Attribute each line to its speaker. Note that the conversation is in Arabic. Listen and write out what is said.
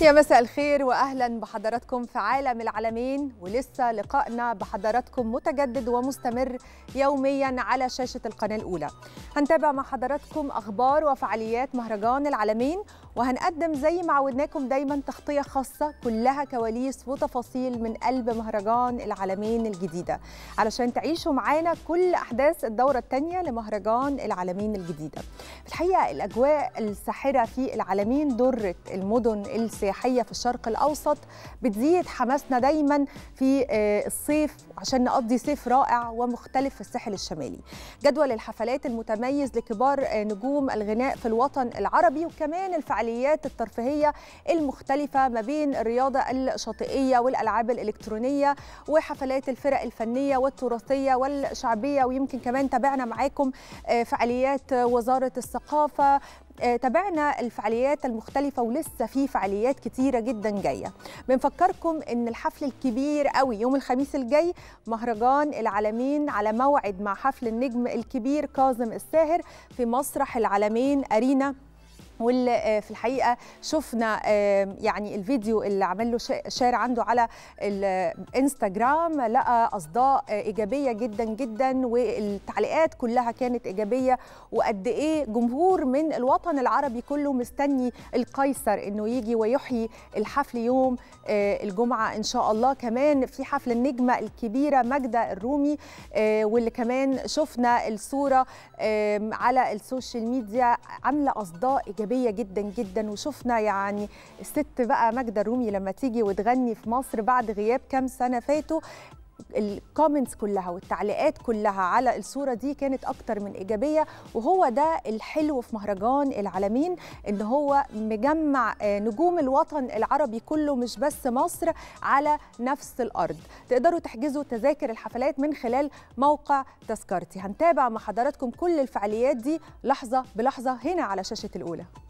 Speaker 1: يا مساء الخير واهلا بحضراتكم في عالم العالمين ولسه لقائنا بحضراتكم متجدد ومستمر يوميا على شاشه القناه الاولى. هنتابع مع حضراتكم اخبار وفعاليات مهرجان العالمين وهنقدم زي ما عودناكم دايما تغطية خاصة كلها كواليس وتفاصيل من قلب مهرجان العالمين الجديدة علشان تعيشوا معانا كل أحداث الدورة الثانية لمهرجان العالمين الجديدة في الحقيقة الأجواء الساحرة في العالمين درت المدن السياحية في الشرق الأوسط بتزيد حماسنا دايما في آه، الصيف عشان نقضي صيف رائع ومختلف في الساحل الشمالي جدول الحفلات المتميز لكبار آه، نجوم الغناء في الوطن العربي وكمان الفعاليات الفعاليات الترفيهية المختلفة ما بين الرياضة الشاطئية والألعاب الإلكترونية وحفلات الفرق الفنية والتراثية والشعبية ويمكن كمان تابعنا معاكم آه، فعاليات وزارة الثقافة آه، تابعنا الفعاليات المختلفة ولسه في فعاليات كتيرة جدا جاية بنفكركم ان الحفل الكبير قوي يوم الخميس الجاي مهرجان العالمين على موعد مع حفل النجم الكبير كاظم الساهر في مسرح العالمين أرينا واللي آه، في الحقيقه شفنا آه، يعني الفيديو اللي عمل له شير عنده على الانستجرام لقى اصداء آه، ايجابيه جدا جدا والتعليقات كلها كانت ايجابيه وقد ايه جمهور من الوطن العربي كله مستني القيصر انه يجي ويحيي الحفل يوم الجمعه ان شاء الله كمان في حفل النجمه الكبيره ماجده الرومي واللي كمان شفنا الصوره على السوشيال ميديا عامله اصداء ايجابيه ايجابيه جدا جدا وشفنا يعني الست بقى ماجده الرومي لما تيجي وتغني في مصر بعد غياب كام سنه فاتوا الكومنتس كلها والتعليقات كلها على الصوره دي كانت اكتر من ايجابيه وهو ده الحلو في مهرجان العالمين ان هو مجمع آه، نجوم الوطن العربي كله مش بس مصر على نفس الارض تقدروا تحجزوا تذاكر الحفلات من خلال موقع تذكرتي هنتابع مع حضراتكم كل الفعاليات دي لحظه بلحظه هنا على شاشه الاولى